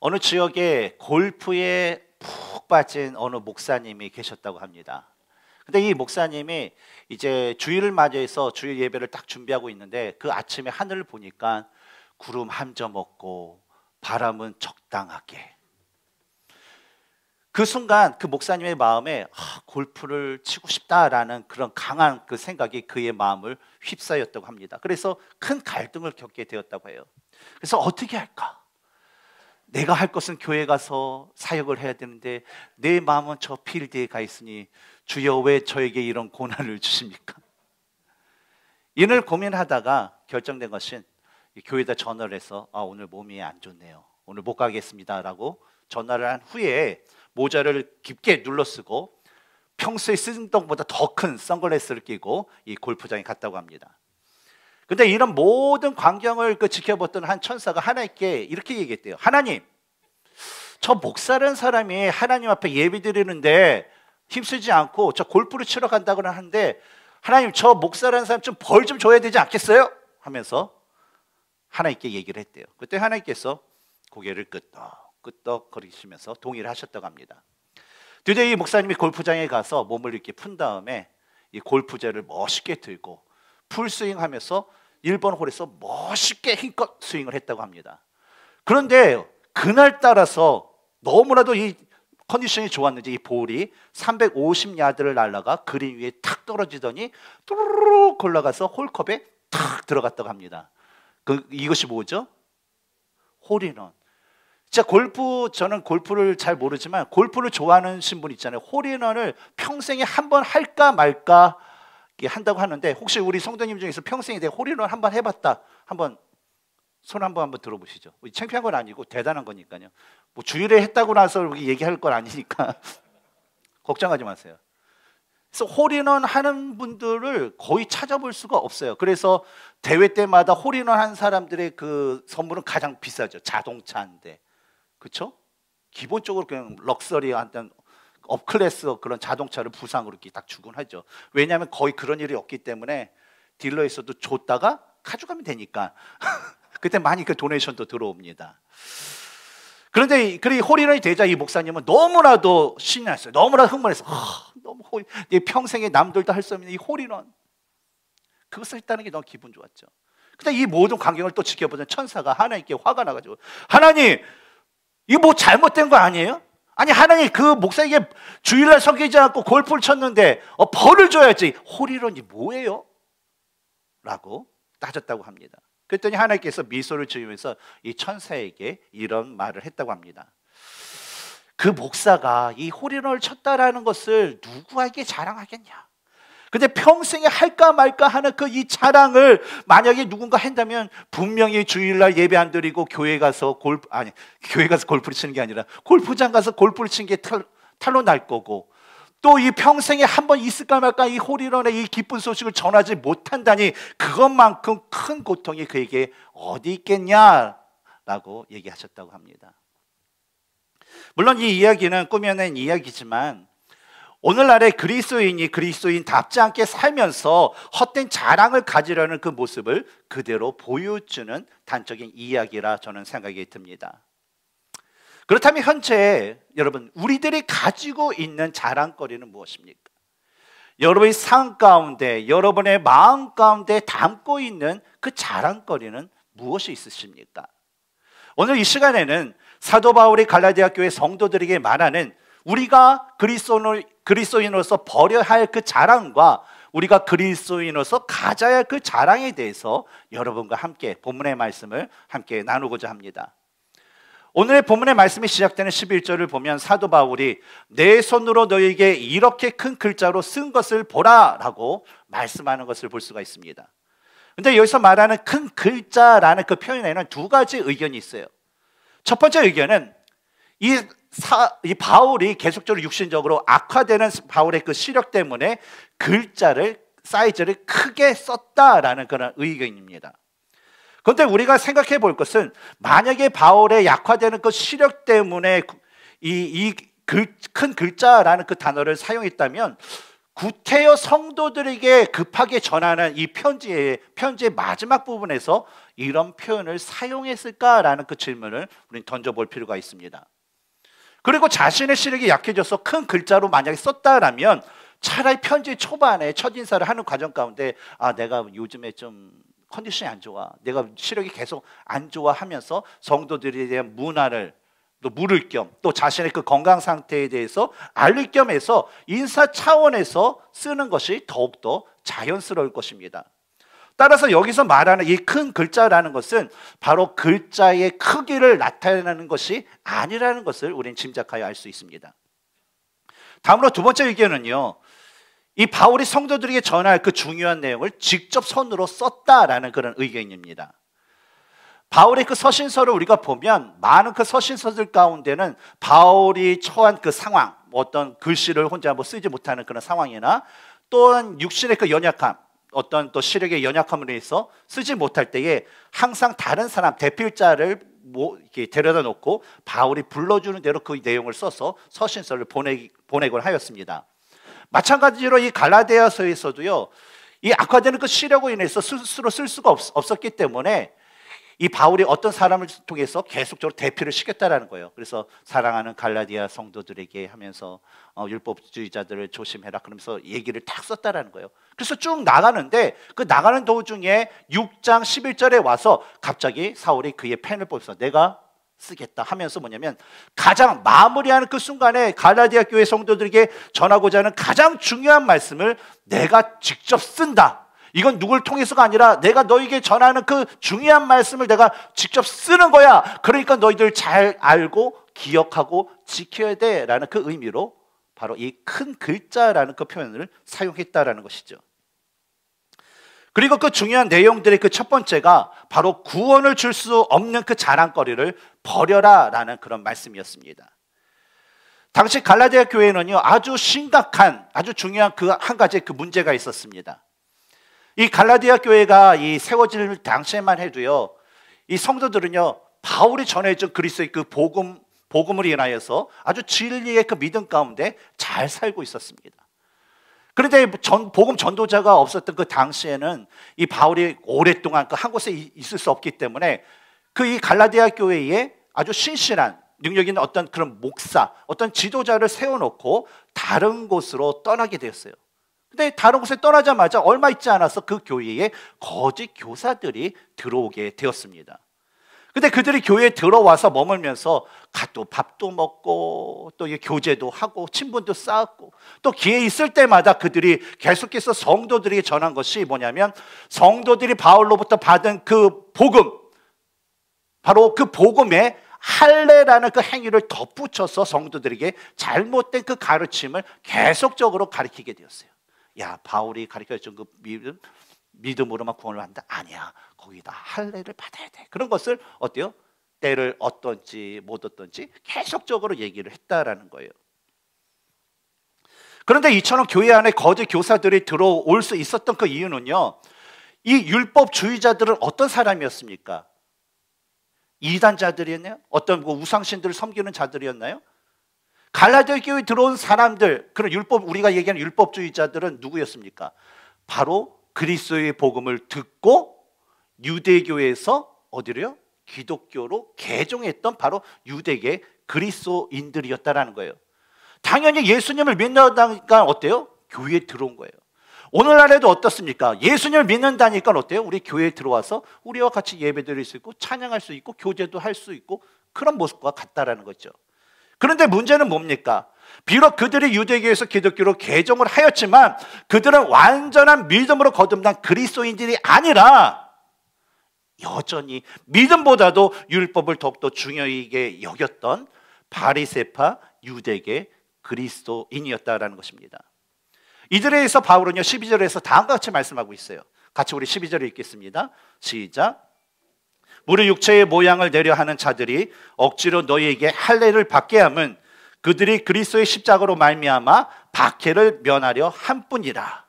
어느 지역에 골프에 푹 빠진 어느 목사님이 계셨다고 합니다. 근데 이 목사님이 이제 주일을 맞이해서 주일 예배를 딱 준비하고 있는데 그 아침에 하늘을 보니까 구름 한 점 없고 바람은 적당하게. 그 순간 그 목사님의 마음에 아, 골프를 치고 싶다라는 그런 강한 그 생각이 그의 마음을 휩싸였다고 합니다. 그래서 큰 갈등을 겪게 되었다고 해요. 그래서 어떻게 할까? 내가 할 것은 교회 가서 사역을 해야 되는데 내 마음은 저 필드에 가 있으니 주여 왜 저에게 이런 고난을 주십니까? 이를 고민하다가 결정된 것은 교회에다 전화를 해서 아 오늘 몸이 안 좋네요. 오늘 못 가겠습니다라고 전화를 한 후에 모자를 깊게 눌러 쓰고 평소에 쓰던 것보다 더 큰 선글라스를 끼고 이 골프장에 갔다고 합니다. 근데 이런 모든 광경을 그 지켜봤던 한 천사가 하나님께 이렇게 얘기했대요. 하나님, 저 목사라는 사람이 하나님 앞에 예비 드리는데 힘쓰지 않고 저 골프를 치러 간다고 하는데 하나님 저 목사라는 사람 좀 벌 좀 줘야 되지 않겠어요? 하면서 하나님께 얘기를 했대요. 그때 하나님께서 고개를 끄덕 끄덕 거리시면서 동의를 하셨다고 합니다. 드디어 이 목사님이 골프장에 가서 몸을 이렇게 푼 다음에 이골프제를 멋있게 들고 풀스윙 하면서 1번 홀에서 멋있게 힘껏 스윙을 했다고 합니다. 그런데 그날 따라서 너무나도 이 컨디션이 좋았는지 이 볼이 350야드를 날라가 그린 위에 탁 떨어지더니 뚜루룩 올라가서 홀컵에 탁 들어갔다고 합니다. 그, 이것이 뭐죠? 홀인원. 진짜 골프 저는 골프를 잘 모르지만 골프를 좋아하는 신분 있잖아요. 홀인원을 평생에 한 번 할까 말까 한다고 하는데 혹시 우리 성도님 중에서 평생에 대해 홀인원 한 번 해봤다 한번 손 한번 한번 들어보시죠. 창피한 건 아니고 대단한 거니까요. 뭐 주일에 했다고 나서 얘기할 건 아니니까 걱정하지 마세요. 그래서 홀인원 하는 분들을 거의 찾아볼 수가 없어요. 그래서 대회 때마다 홀인원 한 사람들의 그 선물은 가장 비싸죠. 자동차 인데 그렇죠? 기본적으로 그냥 럭셔리한 업클래스 그런 자동차를 부상으로 이렇게 딱 주곤 하죠. 왜냐하면 거의 그런 일이 없기 때문에 딜러에서도 줬다가 가져가면 되니까 그때 많이 그 도네이션도 들어옵니다. 그런데 그리 호리런이 되자 이 목사님은 너무나도 신났어요. 너무나 흥분해서 아, 너무 호, 내 평생에 남들도 할 수 없는 이 호리런 그것을 했다는 게 너무 기분 좋았죠. 근데 이 모든 광경을 또 지켜보던 천사가 하나님께 화가 나가지고 하나님 이거 뭐 잘못된 거 아니에요? 아니 하나님 그 목사에게 주일날 섬기지 않고 골프를 쳤는데 어, 벌을 줘야지 홀이론이 뭐예요? 라고 따졌다고 합니다. 그랬더니 하나님께서 미소를 지으면서 이 천사에게 이런 말을 했다고 합니다. 그 목사가 이 홀이론을 쳤다라는 것을 누구에게 자랑하겠냐? 근데 평생에 할까 말까 하는 그 이 자랑을 만약에 누군가 한다면 분명히 주일날 예배 안 드리고 교회 가서 골프 아니 교회 가서 골프를 치는 게 아니라 골프장 가서 골프를 치는 게 탈, 탈로 날 거고 또 이 평생에 한번 있을까 말까 이 홀이런의 이 기쁜 소식을 전하지 못한다니 그것만큼 큰 고통이 그에게 어디 있겠냐라고 얘기하셨다고 합니다. 물론 이 이야기는 꾸며낸 이야기지만 오늘날의 그리스도인이 그리스도인답지 않게 살면서 헛된 자랑을 가지려는 그 모습을 그대로 보여주는 단적인 이야기라 저는 생각이 듭니다. 그렇다면 현재 여러분 우리들이 가지고 있는 자랑거리는 무엇입니까? 여러분의 삶 가운데 여러분의 마음 가운데 담고 있는 그 자랑거리는 무엇이 있으십니까? 오늘 이 시간에는 사도 바울이 갈라디아 교회 성도들에게 말하는 우리가 그리스도인을 그리스도인으로서 버려야 할 그 자랑과 우리가 그리스도인으로서 가져야 할 그 자랑에 대해서 여러분과 함께 본문의 말씀을 함께 나누고자 합니다. 오늘의 본문의 말씀이 시작되는 11절을 보면 사도 바울이 내 손으로 너에게 이렇게 큰 글자로 쓴 것을 보라라고 말씀하는 것을 볼 수가 있습니다. 근데 여기서 말하는 큰 글자라는 그 표현에는 두 가지 의견이 있어요. 첫 번째 의견은 이 사, 이 바울이 계속적으로 육신적으로 악화되는 바울의 그 시력 때문에 글자를 사이즈를 크게 썼다라는 그런 의견입니다. 그런데 우리가 생각해 볼 것은 만약에 바울의 약화되는 그 시력 때문에 이 큰 글자라는 그 단어를 사용했다면 구테여 성도들에게 급하게 전하는 이 편지의 편지의 마지막 부분에서 이런 표현을 사용했을까라는 그 질문을 우리는 던져볼 필요가 있습니다. 그리고 자신의 시력이 약해져서 큰 글자로 만약에 썼다라면 차라리 편지 초반에 첫 인사를 하는 과정 가운데 아 내가 요즘에 좀 컨디션이 안 좋아 내가 시력이 계속 안 좋아 하면서 성도들에 대한 문화를 또 물을 겸 또 자신의 그 건강 상태에 대해서 알릴 겸해서 인사 차원에서 쓰는 것이 더욱더 자연스러울 것입니다. 따라서 여기서 말하는 이 큰 글자라는 것은 바로 글자의 크기를 나타내는 것이 아니라는 것을 우리는 짐작하여 알 수 있습니다. 다음으로 두 번째 의견은요. 이 바울이 성도들에게 전할 그 중요한 내용을 직접 손으로 썼다라는 그런 의견입니다. 바울의 그 서신서를 우리가 보면 많은 그 서신서들 가운데는 바울이 처한 그 상황, 어떤 글씨를 혼자 뭐 쓰지 못하는 그런 상황이나 또한 육신의 그 연약함, 어떤 또 시력의 연약함으로 인해서 쓰지 못할 때에 항상 다른 사람 대필자를 뭐 이렇게 데려다 놓고 바울이 불러주는 대로 그 내용을 써서 서신서를 보내 보내곤 하였습니다. 마찬가지로 이 갈라디아서에서도요. 이 악화되는 그 시력으로 인해서 스스로 쓸 수가 없, 없었기 때문에 이 바울이 어떤 사람을 통해서 계속적으로 대표를 시켰다라는 거예요. 그래서 사랑하는 갈라디아 성도들에게 하면서 어, 율법주의자들을 조심해라 그러면서 얘기를 탁 썼다라는 거예요. 그래서 쭉 나가는데 그 나가는 도중에 6장 11절에 와서 갑자기 사울이 그의 펜을 뽑아서 내가 쓰겠다 하면서 뭐냐면 가장 마무리하는 그 순간에 갈라디아 교회 성도들에게 전하고자 하는 가장 중요한 말씀을 내가 직접 쓴다. 이건 누굴 통해서가 아니라 내가 너에게 전하는 그 중요한 말씀을 내가 직접 쓰는 거야. 그러니까 너희들 잘 알고 기억하고 지켜야 돼라는 그 의미로 바로 이 큰 글자라는 그 표현을 사용했다라는 것이죠. 그리고 그 중요한 내용들의 그 첫 번째가 바로 구원을 줄 수 없는 그 자랑거리를 버려라라는 그런 말씀이었습니다. 당시 갈라디아 교회는요 아주 심각한 아주 중요한 그 한 가지 그 문제가 있었습니다. 이 갈라디아 교회가 이 세워질 당시에만 해도요, 이 성도들은요, 바울이 전해준 그리스의 그 복음, 복음을 인하여서 아주 진리의 그 믿음 가운데 잘 살고 있었습니다. 그런데 전, 복음 전도자가 없었던 그 당시에는 이 바울이 오랫동안 그 한 곳에 있을 수 없기 때문에 그 이 갈라디아 교회에 아주 신실한 능력 있는 어떤 그런 목사, 어떤 지도자를 세워놓고 다른 곳으로 떠나게 되었어요. 근데 다른 곳에 떠나자마자 얼마 있지 않아서 그 교회에 거짓 교사들이 들어오게 되었습니다. 근데 그들이 교회에 들어와서 머물면서 갓 밥도 먹고 또 교제도 하고 친분도 쌓았고 또 기회 있을 때마다 그들이 계속해서 성도들이 전한 것이 뭐냐면 성도들이 바울로부터 받은 그 복음 바로 그 복음에 할례라는 그 행위를 덧붙여서 성도들에게 잘못된 그 가르침을 계속적으로 가르치게 되었어요. 야 바울이 가르쳐준 그 믿음 믿음으로만 구원을 한다 아니야 거기다 할례를 받아야 돼 그런 것을 어때요 때를 얻던지 못 얻던지 계속적으로 얘기를 했다라는 거예요. 그런데 이처럼 교회 안에 거짓 교사들이 들어올 수 있었던 그 이유는요. 이 율법주의자들은 어떤 사람이었습니까? 이단자들이었나요? 어떤 그 우상신들을 섬기는 자들이었나요? 갈라디아 교회 에 들어온 사람들 그런 율법 우리가 얘기하는 율법주의자들은 누구였습니까? 바로 그리스도의 복음을 듣고 유대교에서 어디로요? 기독교로 개종했던 바로 유대계 그리스도인들이었다라는 거예요. 당연히 예수님을 믿는다니까 어때요? 교회에 들어온 거예요. 오늘날에도 어떻습니까? 예수님을 믿는다니까 어때요? 우리 교회에 들어와서 우리와 같이 예배드릴 수 있고 찬양할 수 있고 교제도 할 수 있고 그런 모습과 같다라는 거죠. 그런데 문제는 뭡니까? 비록 그들이 유대교에서 기독교로 개종을 하였지만 그들은 완전한 믿음으로 거듭난 그리스도인들이 아니라 여전히 믿음보다도 율법을 더욱더 중요하게 여겼던 바리세파 유대계 그리스도인이었다라는 것입니다. 이들에서 바울은요 12절에서 다음과 같이 말씀하고 있어요. 같이 우리 12절을 읽겠습니다. 시작. 우리 육체의 모양을 내려 하는 자들이 억지로 너희에게 할례를 받게 함은 그들이 그리스도의 십자가로 말미암아 박해를 면하려 함뿐이라.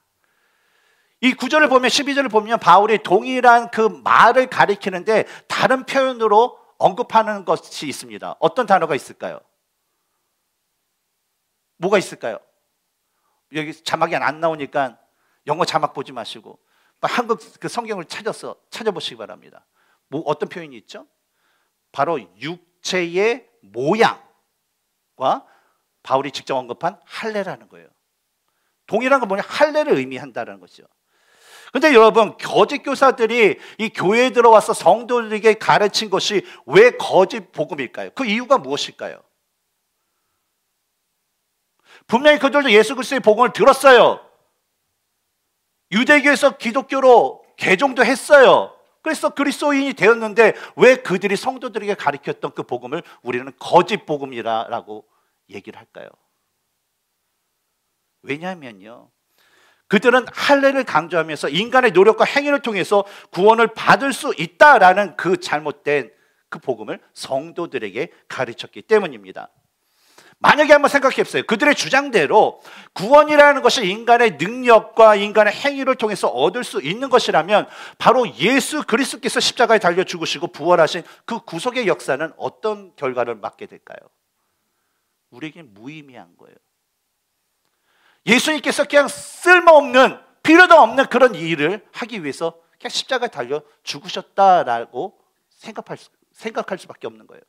이 구절을 보면 12절을 보면 바울이 동일한 그 말을 가리키는데 다른 표현으로 언급하는 것이 있습니다. 어떤 단어가 있을까요? 뭐가 있을까요? 여기 자막이 안 나오니까 영어 자막 보지 마시고 한국 그 성경을 찾아서 찾아보시기 바랍니다. 뭐 어떤 표현이 있죠? 바로 육체의 모양과 바울이 직접 언급한 할례라는 거예요. 동일한 건 뭐냐? 할례를 의미한다는 것이죠. 근데 여러분, 거짓 교사들이 이 교회에 들어와서 성도들에게 가르친 것이 왜 거짓 복음일까요? 그 이유가 무엇일까요? 분명히 그들도 예수 그리스도의 복음을 들었어요. 유대교에서 기독교로 개종도 했어요. 그래서 그리스도인이 되었는데 왜 그들이 성도들에게 가르쳤던 그 복음을 우리는 거짓 복음이라고 얘기를 할까요? 왜냐하면요. 그들은 할례를 강조하면서 인간의 노력과 행위를 통해서 구원을 받을 수 있다라는 그 잘못된 그 복음을 성도들에게 가르쳤기 때문입니다. 만약에 한번 생각해 보세요. 그들의 주장대로 구원이라는 것이 인간의 능력과 인간의 행위를 통해서 얻을 수 있는 것이라면 바로 예수 그리스도께서 십자가에 달려 죽으시고 부활하신 그 구속의 역사는 어떤 결과를 맞게 될까요? 우리에게 무의미한 거예요. 예수님께서 그냥 쓸모없는 필요도 없는 그런 일을 하기 위해서 그냥 십자가에 달려 죽으셨다라고 생각할, 생각할 수밖에 없는 거예요.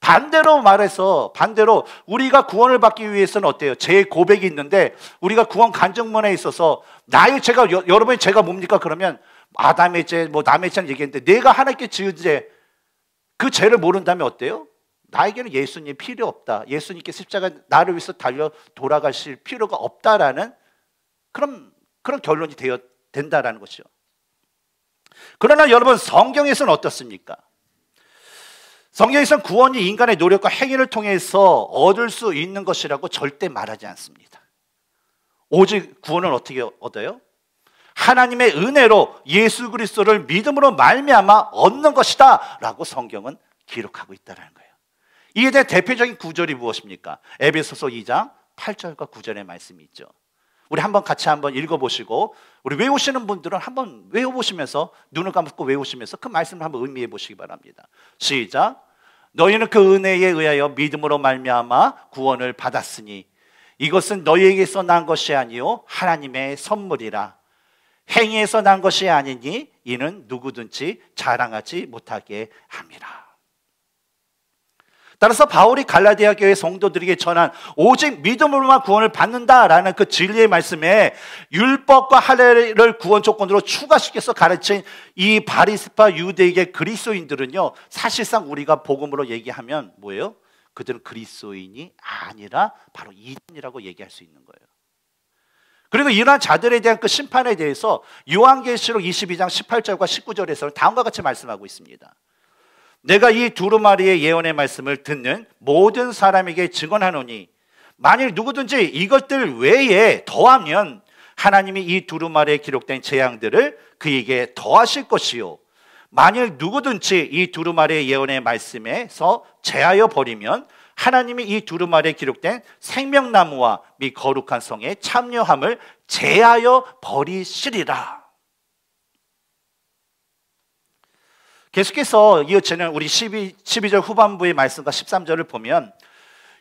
반대로 말해서 반대로 우리가 구원을 받기 위해서는 어때요? 제 고백이 있는데 우리가 구원 간증문에 있어서 나의 죄가 여, 러분의 죄가 뭡니까? 그러면 아담의 죄, 뭐 남의 죄는 얘기했는데 내가 하나님께 지은 죄그 죄를 모른다면 어때요? 나에게는 예수님 필요 없다. 예수님께 십자가 나를 위해서 달려 돌아가실 필요가 없다라는 그런 그런 결론이 되어 된다라는 것이죠. 그러나 여러분 성경에서는 어떻습니까? 성경에서는 구원이 인간의 노력과 행위를 통해서 얻을 수 있는 것이라고 절대 말하지 않습니다. 오직 구원은 어떻게 얻어요? 하나님의 은혜로 예수 그리스도를 믿음으로 말미암아 얻는 것이다라고 성경은 기록하고 있다는 거예요. 이에 대해 대표적인 구절이 무엇입니까? 에베소서 2장 8절과 9절의 말씀이 있죠. 우리 한번 같이 한번 읽어보시고 우리 외우시는 분들은 한번 외워보시면서 눈을 감고 외우시면서 그 말씀을 한번 의미해 보시기 바랍니다. 시작 너희는 그 은혜에 의하여 믿음으로 말미암아 구원을 받았으니 이것은 너희에게서 난 것이 아니요 하나님의 선물이라 행위에서 난 것이 아니니 이는 누구든지 자랑하지 못하게 함이라. 따라서 바울이 갈라디아 교회 성도들에게 전한 오직 믿음으로만 구원을 받는다라는 그 진리의 말씀에 율법과 할례를 구원 조건으로 추가시켜서 가르친 이 바리스파 유대계 그리스도인들은요 사실상 우리가 복음으로 얘기하면 뭐예요? 그들은 그리스도인이 아니라 바로 이단이라고 얘기할 수 있는 거예요. 그리고 이러한 자들에 대한 그 심판에 대해서 요한계시록 22장 18절과 19절에서는 다음과 같이 말씀하고 있습니다. 내가 이 두루마리의 예언의 말씀을 듣는 모든 사람에게 증언하노니 만일 누구든지 이것들 외에 더하면 하나님이 이 두루마리에 기록된 재앙들을 그에게 더하실 것이요 만일 누구든지 이 두루마리의 예언의 말씀에서 제하여 버리면 하나님이 이 두루마리에 기록된 생명나무와 미 거룩한 성의 참여함을 제하여 버리시리라. 계속해서 이어지는 우리 12, 12절 후반부의 말씀과 13절을 보면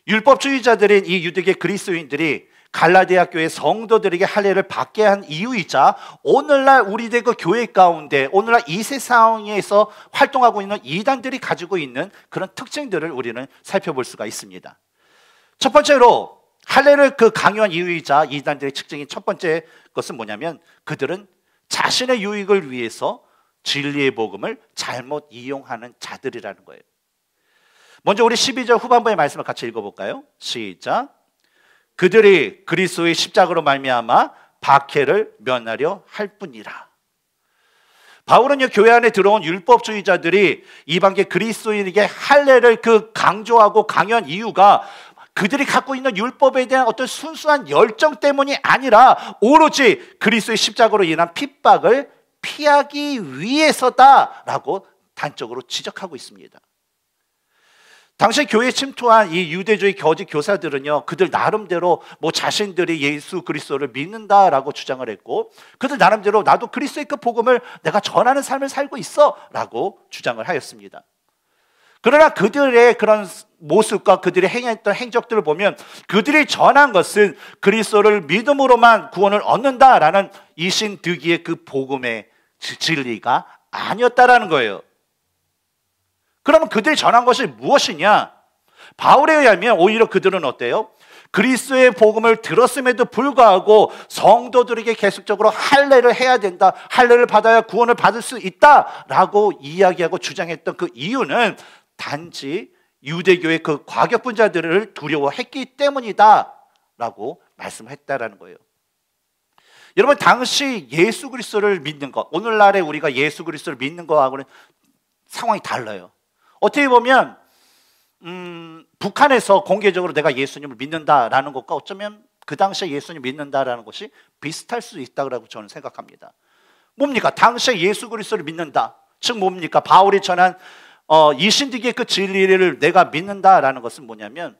율법주의자들인 이 유대계 그리스도인들이 갈라디아 교회 성도들에게 할례를 받게 한 이유이자 오늘날 우리들 그 교회 가운데 오늘날 이 세상에서 활동하고 있는 이단들이 가지고 있는 그런 특징들을 우리는 살펴볼 수가 있습니다. 첫 번째로 할례를 그 강요한 이유이자 이단들의 특징인 첫 번째 것은 뭐냐면 그들은 자신의 유익을 위해서 진리의 복음을 잘못 이용하는 자들이라는 거예요. 먼저 우리 12절 후반부의 말씀을 같이 읽어볼까요? 시작. 그들이 그리스도의 십자가로 말미암아 박해를 면하려 할 뿐이라. 바울은 교회 안에 들어온 율법주의자들이 이방계 그리스도인에게 할례를 그 강조하고 강요한 이유가 그들이 갖고 있는 율법에 대한 어떤 순수한 열정 때문이 아니라 오로지 그리스도의 십자가로 인한 핍박을 피하기 위해서다라고 단적으로 지적하고 있습니다. 당시 교회에 침투한 이 유대주의 거짓 교사들은요, 그들 나름대로 뭐 자신들이 예수 그리스도를 믿는다라고 주장을 했고, 그들 나름대로 나도 그리스도의 그 복음을 내가 전하는 삶을 살고 있어라고 주장을 하였습니다. 그러나 그들의 그런 모습과 그들이 행했던 행적들을 보면 그들이 전한 것은 그리스도를 믿음으로만 구원을 얻는다라는 이신득이의 그 복음의 진리가 아니었다라는 거예요. 그러면 그들이 전한 것이 무엇이냐? 바울에 의하면 오히려 그들은 어때요? 그리스의 복음을 들었음에도 불구하고 성도들에게 계속적으로 할례를 해야 된다. 할례를 받아야 구원을 받을 수 있다라고 이야기하고 주장했던 그 이유는 단지 유대교의 그 과격분자들을 두려워했기 때문이다라고 말씀했다라는 거예요. 여러분 당시 예수 그리스도를 믿는 것, 오늘날에 우리가 예수 그리스도를 믿는 것하고는 상황이 달라요. 어떻게 보면 음, 북한에서 공개적으로 내가 예수님을 믿는다라는 것과 어쩌면 그 당시에 예수님 믿는다라는 것이 비슷할 수 있다고 저는 생각합니다. 뭡니까? 당시에 예수 그리스도를 믿는다. 즉 뭡니까? 바울이 전한 어, 이신디계그 진리를 내가 믿는다라는 것은 뭐냐면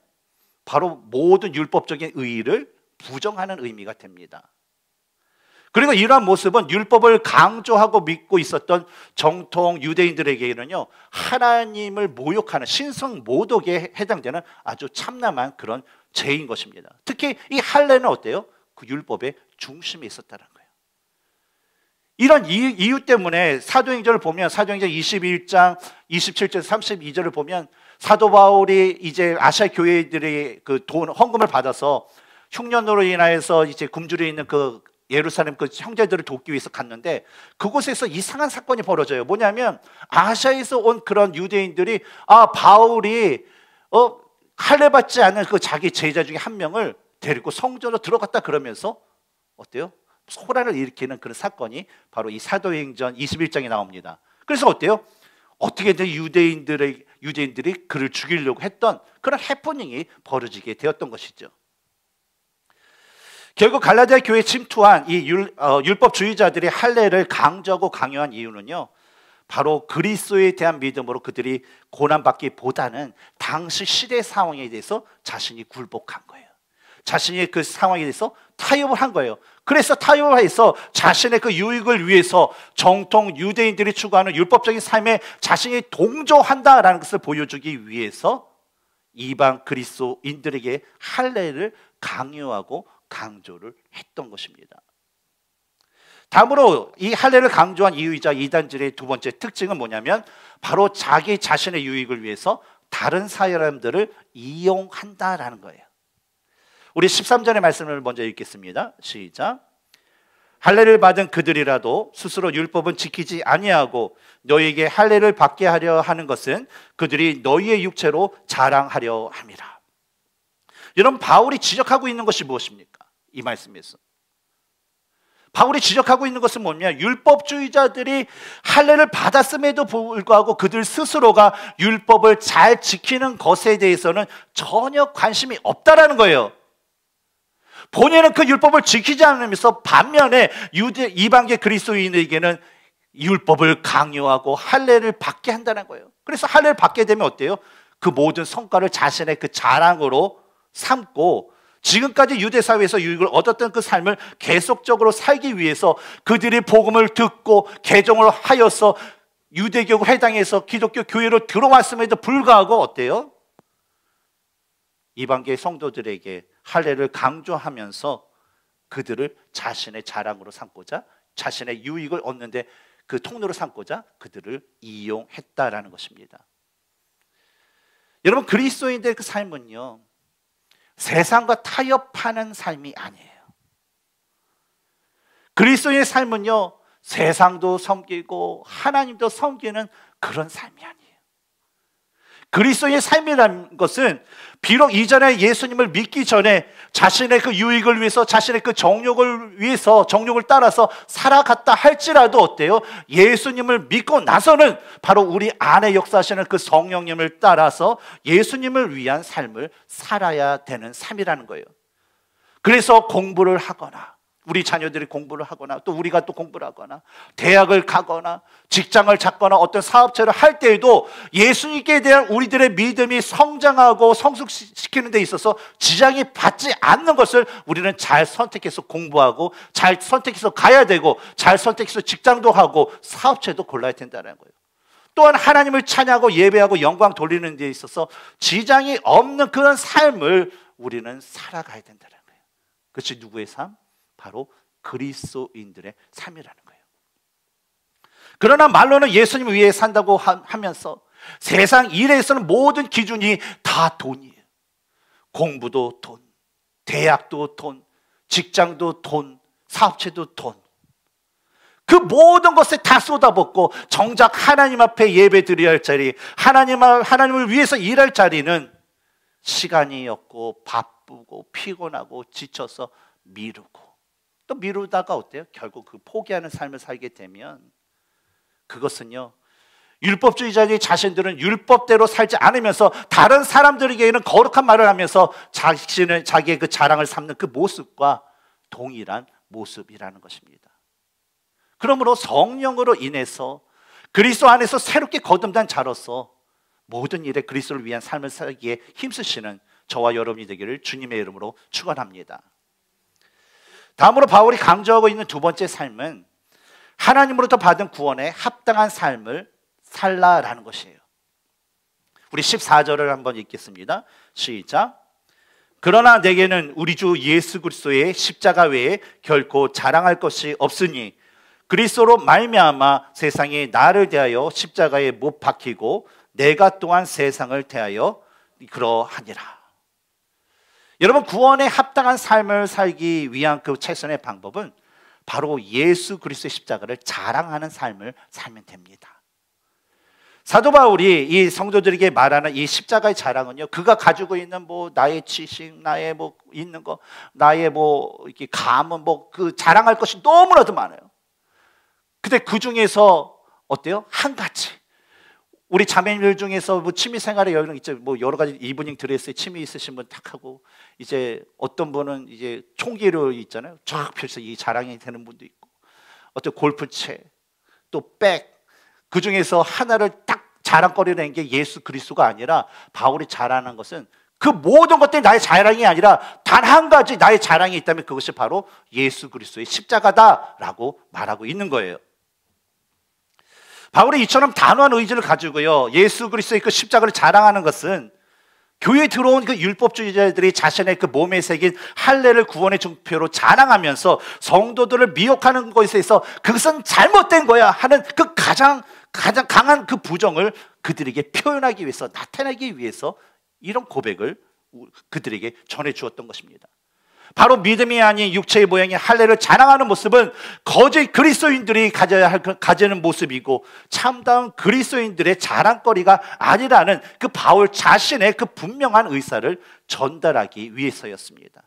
바로 모든 율법적인 의의를 부정하는 의미가 됩니다. 그리고 이러한 모습은 율법을 강조하고 믿고 있었던 정통 유대인들에게는요, 하나님을 모욕하는 신성 모독에 해당되는 아주 참남한 그런 죄인 것입니다. 특히 이 할례는 어때요? 그 율법의 중심에 있었다는 거예요. 이런 이유 때문에 사도행전을 보면 사도행전 21장 27절 32절을 보면 사도 바울이 이제 아시아 교회들의 그돈 헌금을 받아서 흉년으로 인하여서 이제 굶주려 있는 그 예루살렘 그 형제들을 돕기 위해서 갔는데 그곳에서 이상한 사건이 벌어져요. 뭐냐면 아시아에서 온 그런 유대인들이 아 바울이 어 할례 받지 않은 그 자기 제자 중에 한 명을 데리고 성전으로 들어갔다 그러면서 어때요? 소란을 일으키는 그런 사건이 바로 이 사도행전 21장에 나옵니다. 그래서 어때요? 어떻게든 유대인들의 유대인들이 그를 죽이려고 했던 그런 해프닝이 벌어지게 되었던 것이죠. 결국 갈라디아 교회 침투한 이 율, 어, 율법주의자들이 할례를 강조하고 강요한 이유는요. 바로 그리스도에 대한 믿음으로 그들이 고난받기보다는 당시 시대 상황에 대해서 자신이 굴복한 거예요. 자신이 그 상황에 대해서 타협을 한 거예요. 그래서 타협을 해서 자신의 그 유익을 위해서 정통 유대인들이 추구하는 율법적인 삶에 자신이 동조한다라는 것을 보여주기 위해서 이방 그리스도인들에게 할례를 강요하고 강조를 했던 것입니다. 다음으로 이 할례를 강조한 이유이자 이단질의두 번째 특징은 뭐냐면 바로 자기 자신의 유익을 위해서 다른 사람들을 이용한다라는 거예요. 우리 13절의 말씀을 먼저 읽겠습니다. 시작. 할례를 받은 그들이라도 스스로 율법은 지키지 아니하고 너희에게 할례를 받게 하려 하는 것은 그들이 너희의 육체로 자랑하려 함이라. 이런 바울이 지적하고 있는 것이 무엇입니까? 이 말씀에서. 바울이 지적하고 있는 것은 뭐냐? 율법주의자들이 할례를 받았음에도 불구하고 그들 스스로가 율법을 잘 지키는 것에 대해서는 전혀 관심이 없다라는 거예요. 본인은 그 율법을 지키지 않으면서 반면에 유대 이방계 그리스도인에게는 율법을 강요하고 할례를 받게 한다는 거예요. 그래서 할례를 받게 되면 어때요? 그 모든 성과를 자신의 그 자랑으로 삼고 지금까지 유대 사회에서 유익을 얻었던 그 삶을 계속적으로 살기 위해서 그들이 복음을 듣고 개종을 하여서 유대교 회당에서 기독교 교회로 들어왔음에도 불구하고 어때요? 이방계 성도들에게 할례를 강조하면서 그들을 자신의 자랑으로 삼고자 자신의 유익을 얻는데 그 통로로 삼고자 그들을 이용했다라는 것입니다. 여러분 그리스도인들의 그 삶은요 세상과 타협하는 삶이 아니에요. 그리스도의 삶은요, 세상도 섬기고 하나님도 섬기는 그런 삶이 아니에요. 그리스도의 삶이라는 것은 비록 이전에 예수님을 믿기 전에 자신의 그 유익을 위해서 자신의 그 정욕을 위해서 정욕을 따라서 살아갔다 할지라도 어때요? 예수님을 믿고 나서는 바로 우리 안에 역사하시는 그 성령님을 따라서 예수님을 위한 삶을 살아야 되는 삶이라는 거예요. 그래서 공부를 하거나 우리 자녀들이 공부를 하거나 또 우리가 또 공부를 하거나 대학을 가거나 직장을 잡거나 어떤 사업체를 할 때에도 예수님께 대한 우리들의 믿음이 성장하고 성숙시키는 데 있어서 지장이 받지 않는 것을 우리는 잘 선택해서 공부하고 잘 선택해서 가야 되고 잘 선택해서 직장도 하고 사업체도 골라야 된다는 거예요. 또한 하나님을 찬양하고 예배하고 영광 돌리는 데 있어서 지장이 없는 그런 삶을 우리는 살아가야 된다는 거예요. 그것이 누구의 삶? 바로 그리스도인들의 삶이라는 거예요. 그러나 말로는 예수님 위해 산다고 하면서 세상 일에서는 모든 기준이 다 돈이에요. 공부도 돈, 대학도 돈, 직장도 돈, 사업체도 돈. 그 모든 것에 다 쏟아붓고 정작 하나님 앞에 예배 드려야 할 자리, 하나님, 아, 하나님을 위해서 일할 자리는 시간이 없고 바쁘고 피곤하고 지쳐서 미루고 또 미루다가 어때요? 결국 그 포기하는 삶을 살게 되면 그것은요. 율법주의자들이 자신들은 율법대로 살지 않으면서 다른 사람들에게는 거룩한 말을 하면서 자신의 자기의 그 자랑을 삼는 그 모습과 동일한 모습이라는 것입니다. 그러므로 성령으로 인해서 그리스도 안에서 새롭게 거듭난 자로서 모든 일에 그리스도를 위한 삶을 살기에 힘쓰시는 저와 여러분이 되기를 주님의 이름으로 축원합니다. 다음으로 바울이 강조하고 있는 두 번째 삶은 하나님으로부터 받은 구원에 합당한 삶을 살라라는 것이에요. 우리 14절을 한번 읽겠습니다. 시작. 그러나 내게는 우리 주 예수 그리스도의 십자가 외에 결코 자랑할 것이 없으니 그리스도로 말미암아 세상이 나를 대하여 십자가에 못 박히고 내가 또한 세상을 대하여 그러하니라. 여러분 구원에 합 합당한 삶을 살기 위한 그 최선의 방법은 바로 예수 그리스도의 십자가를 자랑하는 삶을 살면 됩니다. 사도 바울이 이 성도들에게 말하는 이 십자가의 자랑은요, 그가 가지고 있는 뭐 나의 지식, 나의 뭐 있는 거, 나의 뭐 이렇게 감은 뭐 그 자랑할 것이 너무나도 많아요. 근데 그 중에서 어때요? 한 가지 우리 자매님들 중에서 뭐 취미 생활에 여유는 있죠. 뭐 여러 가지 이브닝 드레스에 취미 있으신 분 탁 하고 이제 어떤 분은 이제 총기로 있잖아요. 쫙 펼쳐 이 자랑이 되는 분도 있고 어떤 골프채 또 백. 그 중에서 하나를 딱 자랑거리로 낸게 예수 그리스도가 아니라 바울이 자랑한 것은 그 모든 것들이 나의 자랑이 아니라 단 한 가지 나의 자랑이 있다면 그것이 바로 예수 그리스도의 십자가다라고 말하고 있는 거예요. 바울이 이처럼 단호한 의지를 가지고요. 예수 그리스의그 십자가를 자랑하는 것은 교회에 들어온 그 율법주의자들이 자신의 그 몸에 새긴 할례를 구원의 증표로 자랑하면서 성도들을 미혹하는 것에 있어 그것은 잘못된 거야 하는 그 가장 가장 강한 그 부정을 그들에게 표현하기 위해서 나타내기 위해서 이런 고백을 그들에게 전해 주었던 것입니다. 바로 믿음이 아닌 육체의 모양이 할례를 자랑하는 모습은 거짓 그리스도인들이 가져야 할, 그, 가지는 모습이고 참다운 그리스도인들의 자랑거리가 아니라는 그 바울 자신의 그 분명한 의사를 전달하기 위해서였습니다.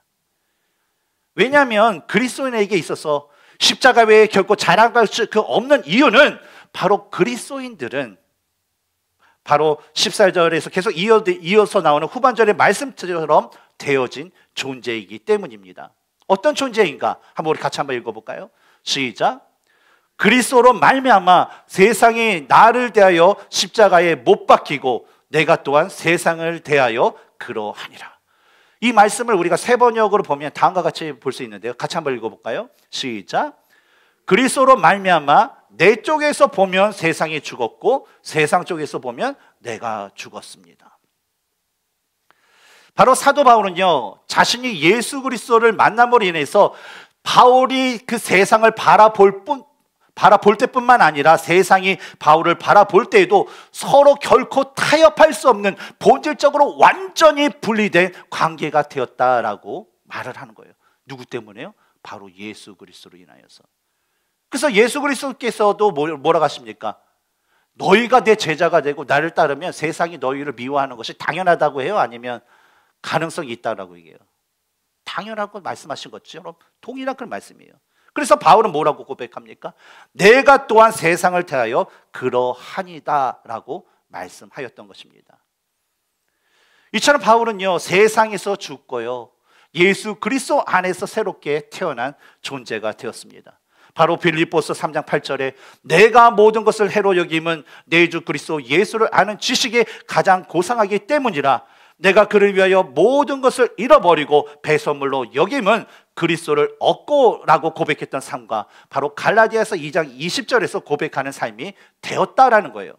왜냐하면 그리스도인에게 있어서 십자가 외에 결코 자랑할 수 그 없는 이유는 바로 그리스도인들은 바로 14절에서 계속 이어, 이어서 나오는 후반절의 말씀처럼 되어진 존재이기 때문입니다. 어떤 존재인가? 한번 우리 같이 한번 읽어볼까요? 시작. 그리스도로 말미암아 세상이 나를 대하여 십자가에 못 박히고 내가 또한 세상을 대하여 그러하니라. 이 말씀을 우리가 세 번역으로 보면 다음과 같이 볼 수 있는데요. 같이 한번 읽어볼까요? 시작. 그리스도로 말미암아 내 쪽에서 보면 세상이 죽었고 세상 쪽에서 보면 내가 죽었습니다. 바로 사도 바울은요, 자신이 예수 그리스도를 만남으로 인해서 바울이 그 세상을 바라볼 뿐, 바라볼 때뿐만 아니라 세상이 바울을 바라볼 때에도 서로 결코 타협할 수 없는 본질적으로 완전히 분리된 관계가 되었다라고 말을 하는 거예요. 누구 때문에요? 바로 예수 그리스도로 인하여서. 그래서 예수 그리스도께서도 뭐, 뭐라고 하십니까? 너희가 내 제자가 되고 나를 따르면 세상이 너희를 미워하는 것이 당연하다고 해요? 아니면 가능성이 있다라고 얘기해요. 당연하고 말씀하신 것처럼 동일한 그런 말씀이에요. 그래서 바울은 뭐라고 고백합니까? 내가 또한 세상을 대하여 그러하니다라고 말씀하였던 것입니다. 이처럼 바울은요 세상에서 죽고요 예수 그리스도 안에서 새롭게 태어난 존재가 되었습니다. 바로 빌립보서 3장 8절에 내가 모든 것을 해로 여김은 내 주 그리스도 예수를 아는 지식이 가장 고상하기 때문이라 내가 그를 위하여 모든 것을 잃어버리고 배선물로 여김은 그리스도를 얻고라고 고백했던 삶과 바로 갈라디아서 2장 20절에서 고백하는 삶이 되었다라는 거예요.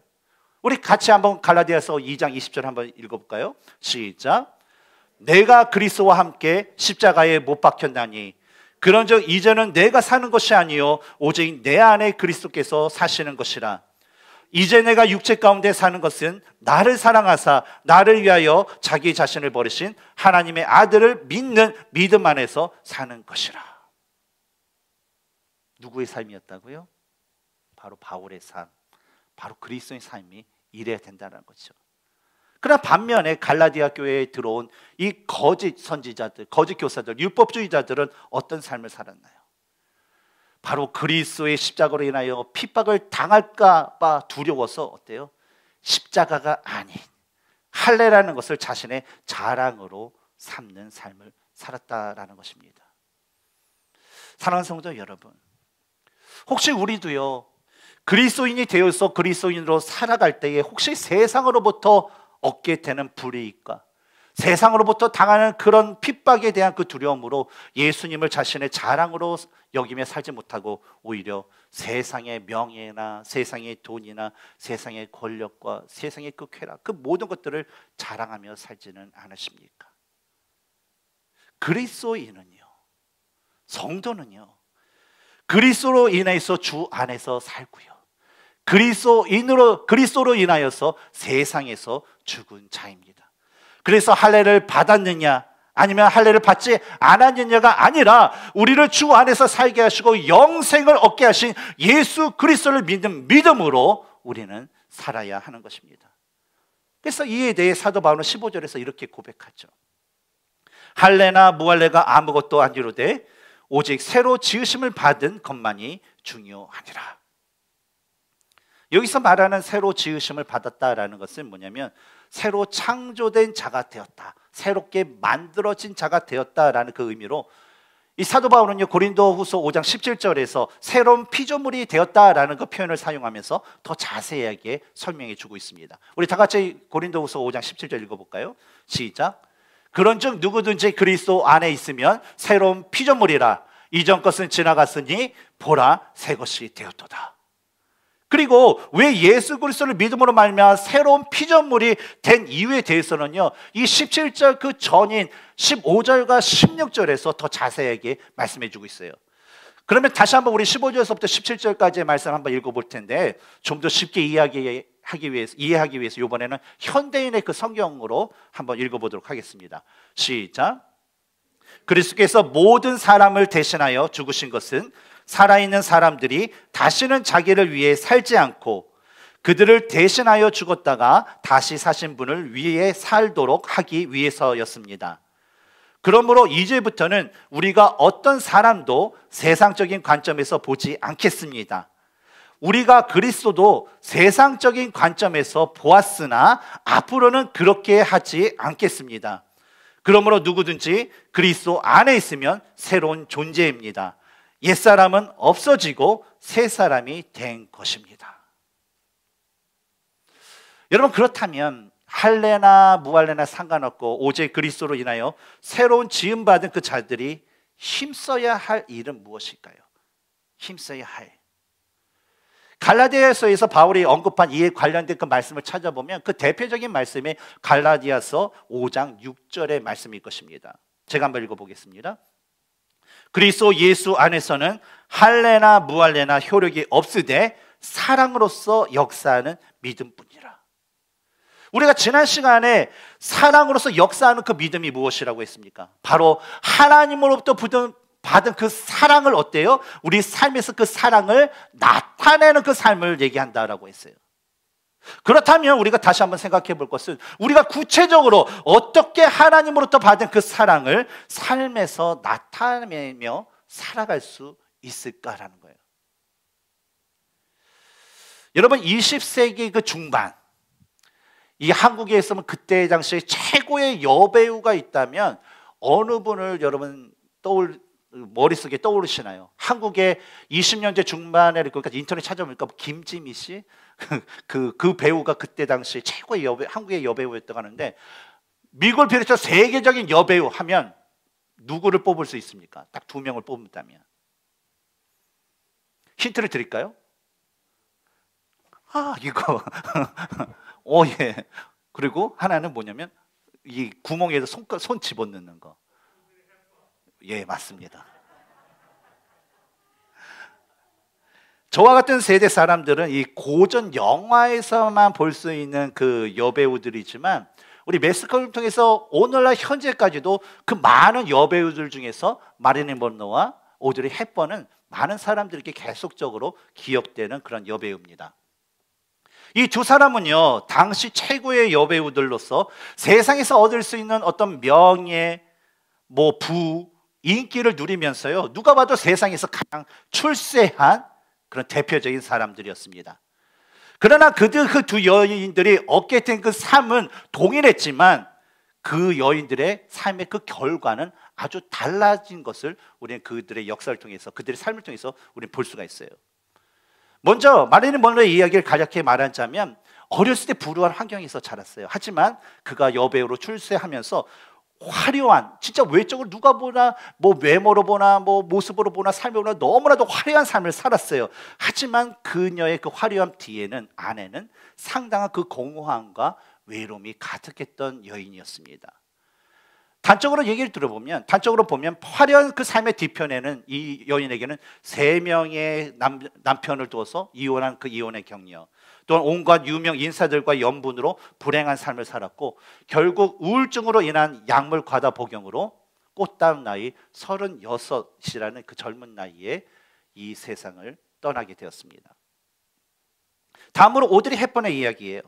우리 같이 한번 갈라디아서 2장 20절 한번 읽어볼까요? 시작. 내가 그리스도와 함께 십자가에 못 박혔나니 그런즉 이제는 내가 사는 것이 아니요 오직 내 안에 그리스도께서 사시는 것이라. 이제 내가 육체 가운데 사는 것은 나를 사랑하사 나를 위하여 자기 자신을 버리신 하나님의 아들을 믿는 믿음 안에서 사는 것이라. 누구의 삶이었다고요? 바로 바울의 삶. 바로 그리스도의 삶이 이래야 된다는 거죠. 그러나 반면에 갈라디아 교회에 들어온 이 거짓 선지자들, 거짓 교사들, 율법주의자들은 어떤 삶을 살았나요? 바로 그리스도의 십자가로 인하여 핍박을 당할까 봐 두려워서 어때요? 십자가가 아닌 할례라는 것을 자신의 자랑으로 삼는 삶을 살았다라는 것입니다. 사랑하는 성도 여러분, 혹시 우리도요 그리스도인이 되어서 그리스도인으로 살아갈 때에 혹시 세상으로부터 얻게 되는 불이익과 세상으로부터 당하는 그런 핍박에 대한 그 두려움으로 예수님을 자신의 자랑으로 여김에 살지 못하고 오히려 세상의 명예나 세상의 돈이나 세상의 권력과 세상의 그 쾌락 그 모든 것들을 자랑하며 살지는 않으십니까? 그리스도인은요. 성도는요. 그리스도로 인해서 주 안에서 살고요. 그리스도인으로 그리스도로 인하여서 세상에서 죽은 자입니다. 그래서 할례를 받았느냐 아니면 할례를 받지 않았느냐가 아니라 우리를 주 안에서 살게 하시고 영생을 얻게 하신 예수 그리스도를 믿음 믿음으로 우리는 살아야 하는 것입니다. 그래서 이에 대해 사도 바울은 15절에서 이렇게 고백하죠. 할례나 무할례가 아무것도 아니로되 오직 새로 지으심을 받은 것만이 중요하니라. 여기서 말하는 새로 지으심을 받았다라는 것은 뭐냐면 새로 창조된 자가 되었다. 새롭게 만들어진 자가 되었다라는 그 의미로 이 사도 바울은요 고린도후서 5장 17절에서 새로운 피조물이 되었다라는 그 표현을 사용하면서 더 자세하게 설명해 주고 있습니다. 우리 다 같이 고린도후서 5장 17절 읽어 볼까요? 시작. 그런즉 누구든지 그리스도 안에 있으면 새로운 피조물이라 이전 것은 지나갔으니 보라 새 것이 되었도다. 그리고 왜 예수 그리스도를 믿음으로 말미암아 새로운 피조물이 된 이유에 대해서는요. 이 17절 그 전인 15절과 16절에서 더 자세하게 말씀해 주고 있어요. 그러면 다시 한번 우리 15절에서부터 17절까지의 말씀 한번 읽어 볼 텐데 좀 더 쉽게 이해하기 위해서 이해하기 위해서 이번에는 현대인의 그 성경으로 한번 읽어 보도록 하겠습니다. 시작. 그리스도께서 모든 사람을 대신하여 죽으신 것은 살아있는 사람들이 다시는 자기를 위해 살지 않고 그들을 대신하여 죽었다가 다시 사신 분을 위해 살도록 하기 위해서였습니다. 그러므로 이제부터는 우리가 어떤 사람도 세상적인 관점에서 보지 않겠습니다. 우리가 그리스도도 세상적인 관점에서 보았으나 앞으로는 그렇게 하지 않겠습니다. 그러므로 누구든지 그리스도 안에 있으면 새로운 존재입니다. 옛사람은 없어지고 새 사람이 된 것입니다. 여러분 그렇다면 할례나 무할례나 상관없고 오직 그리스도로 인하여 새로운 지음 받은 그 자들이 힘써야 할 일은 무엇일까요? 힘써야 할 갈라디아서에서 바울이 언급한 이에 관련된 그 말씀을 찾아보면 그 대표적인 말씀이 갈라디아서 5장 6절의 말씀일 것입니다. 제가 한번 읽어보겠습니다. 그리스도 예수 안에서는 할례나 무할례나 효력이 없으되 사랑으로서 역사하는 믿음뿐이라. 우리가 지난 시간에 사랑으로서 역사하는 그 믿음이 무엇이라고 했습니까? 바로 하나님으로부터 받은 그 사랑을 어때요? 우리 삶에서 그 사랑을 나타내는 그 삶을 얘기한다라고 했어요. 그렇다면 우리가 다시 한번 생각해 볼 것은 우리가 구체적으로 어떻게 하나님으로부터 받은 그 사랑을 삶에서 나타내며 살아갈 수 있을까라는 거예요. 여러분 20세기 그 중반 이 한국에 있으 그때 당시 최고의 여배우가 있다면 어느 분을 여러분 떠올 머릿속에 떠오르시나요? 한국의 20년대 중반에 그러니까 인터넷 찾아보니까 김지미 씨, 그, 그 배우가 그때 당시 최고의 여배, 한국의 여배우였다고 하는데 미국을 비롯해서 세계적인 여배우 하면 누구를 뽑을 수 있습니까? 딱 두 명을 뽑는다면. 힌트를 드릴까요? 아, 이거. 오, 어, 예. 그리고 하나는 뭐냐면 이 구멍에서 손, 손 집어넣는 거. 예, 맞습니다. 저와 같은 세대 사람들은 이 고전 영화에서만 볼 수 있는 그 여배우들이지만 우리 매스컴을 통해서 오늘날 현재까지도 그 많은 여배우들 중에서 마리네 먼로와 오드리 헵번은 많은 사람들에게 계속적으로 기억되는 그런 여배우입니다. 이 두 사람은요 당시 최고의 여배우들로서 세상에서 얻을 수 있는 어떤 명예, 뭐 부, 인기를 누리면서요 누가 봐도 세상에서 가장 출세한 그런 대표적인 사람들이었습니다. 그러나 그들 그 두 여인들이 얻게 된 그 삶은 동일했지만 그 여인들의 삶의 그 결과는 아주 달라진 것을 우리는 그들의 역사를 통해서 그들의 삶을 통해서 우리는 볼 수가 있어요. 먼저 마리는 먼로 이야기를 간략히 말하자면 어렸을 때 불우한 환경에서 자랐어요. 하지만 그가 여배우로 출세하면서 화려한 진짜 외적으로 누가 보나 뭐 외모로 보나 뭐 모습으로 보나 삶에 보나 너무나도 화려한 삶을 살았어요. 하지만 그녀의 그 화려함 뒤에는 아내는 상당한 그 공허함과 외로움이 가득했던 여인이었습니다. 단적으로 얘기를 들어보면 단적으로 보면 화려한 그 삶의 뒤편에는 이 여인에게는 세 명의 남, 남편을 두어서 이혼한 그 이혼의 경력 또한 온갖 유명 인사들과 연분으로 불행한 삶을 살았고 결국 우울증으로 인한 약물 과다 복용으로 꽃다운 나이 36이라는 그 젊은 나이에 이 세상을 떠나게 되었습니다. 다음으로 오드리 헵번의 이야기예요.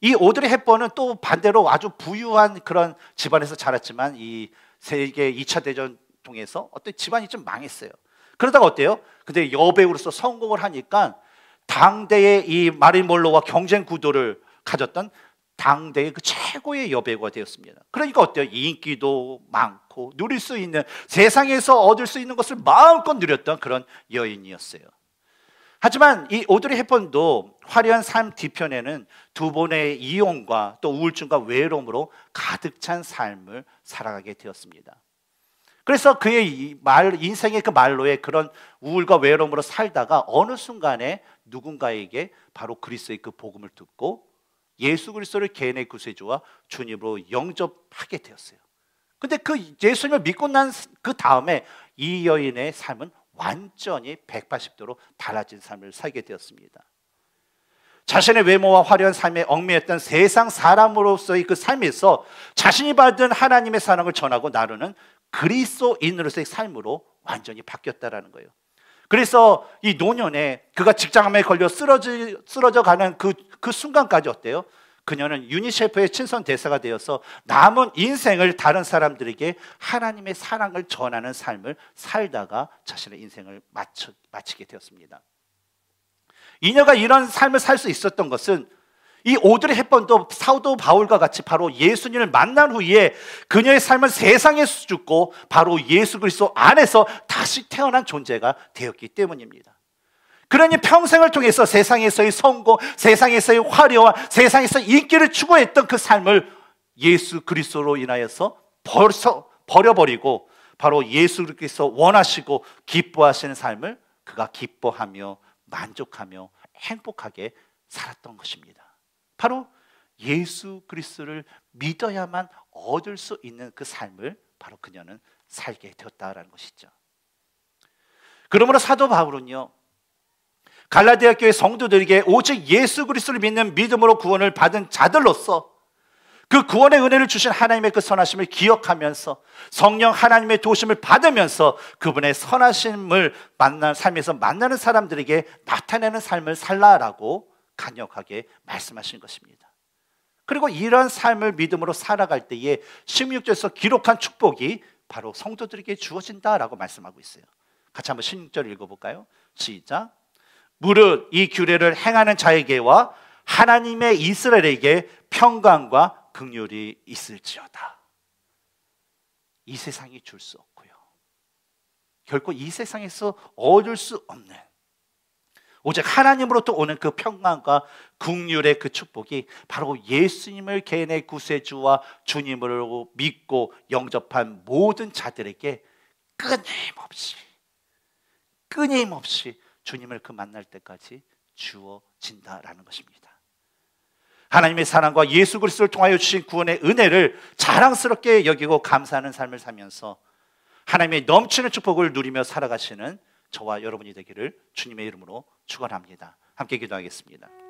이 오드리 헵번은 또 반대로 아주 부유한 그런 집안에서 자랐지만 이 세계 2차 대전 통해서 어떤 집안이 좀 망했어요. 그러다가 어때요? 근데 여배우로서 성공을 하니까 당대의 이 마리몰로와 경쟁 구도를 가졌던 당대의 그 최고의 여배우가 되었습니다. 그러니까 어때요? 인기도 많고 누릴 수 있는 세상에서 얻을 수 있는 것을 마음껏 누렸던 그런 여인이었어요. 하지만 이 오드리 헵번도 화려한 삶 뒤편에는 두 번의 이용과 또 우울증과 외로움으로 가득 찬 삶을 살아가게 되었습니다. 그래서 그의 말, 인생의 그 말로의 그런 우울과 외로움으로 살다가 어느 순간에 누군가에게 바로 그리스의 그 복음을 듣고 예수 그리스도를 개인의 구세주와 주님으로 영접하게 되었어요. 근데 그 예수님을 믿고 난 그 다음에 이 여인의 삶은 완전히 180도로 달라진 삶을 살게 되었습니다. 자신의 외모와 화려한 삶에 얽매였던 세상 사람으로서의 그 삶에서 자신이 받은 하나님의 사랑을 전하고 나누는 그리스도인으로서의 삶으로 완전히 바뀌었다라는 거예요. 그래서 이 노년에 그가 직장암에 걸려 쓰러지, 쓰러져 가는 그, 그 순간까지 어때요? 그녀는 유니셰프의 친선 대사가 되어서 남은 인생을 다른 사람들에게 하나님의 사랑을 전하는 삶을 살다가 자신의 인생을 마치, 마치게 되었습니다. 이녀가 이런 삶을 살 수 있었던 것은 이 오드리 헵번도 사도 우 바울과 같이 바로 예수님을 만난 후에 그녀의 삶은 세상에 서죽고 바로 예수 그리스도 안에서 다시 태어난 존재가 되었기 때문입니다. 그러니 평생을 통해서 세상에서의 성공, 세상에서의 화려와 세상에서 인기를 추구했던 그 삶을 예수 그리스도로 인하여서 벌써 버려버리고 바로 예수 그리 원하시고 기뻐하시는 삶을 그가 기뻐하며 만족하며 행복하게 살았던 것입니다. 바로 예수 그리스도를 믿어야만 얻을 수 있는 그 삶을 바로 그녀는 살게 되었다라는 것이죠. 그러므로 사도 바울은요. 갈라디아 교회 성도들에게 오직 예수 그리스도를 믿는 믿음으로 구원을 받은 자들로서 그 구원의 은혜를 주신 하나님의 그 선하심을 기억하면서 성령 하나님의 도심을 받으면서 그분의 선하심을 만난 삶에서 만나는 사람들에게 나타내는 삶을 살라라고 간역하게 말씀하신 것입니다. 그리고 이러 삶을 믿음으로 살아갈 때에 16절에서 기록한 축복이 바로 성도들에게 주어진다라고 말씀하고 있어요. 같이 한번 16절 읽어볼까요? 시작. 무릇 이 규례를 행하는 자에게와 하나님의 이스라엘에게 평강과 극률이 있을지어다. 이 세상이 줄 수 없고요. 결코 이 세상에서 얻을 수 없는 오직 하나님으로부터 오는 그 평강과 국률의 그 축복이 바로 예수님을 개인의 구세주와 주님으로 믿고 영접한 모든 자들에게 끊임없이 끊임없이 주님을 그 만날 때까지 주어진다라는 것입니다. 하나님의 사랑과 예수 그리스도를 통하여 주신 구원의 은혜를 자랑스럽게 여기고 감사하는 삶을 살면서 하나님의 넘치는 축복을 누리며 살아가시는 저와 여러분이 되기를 주님의 이름으로 축원합니다. 함께 기도하겠습니다.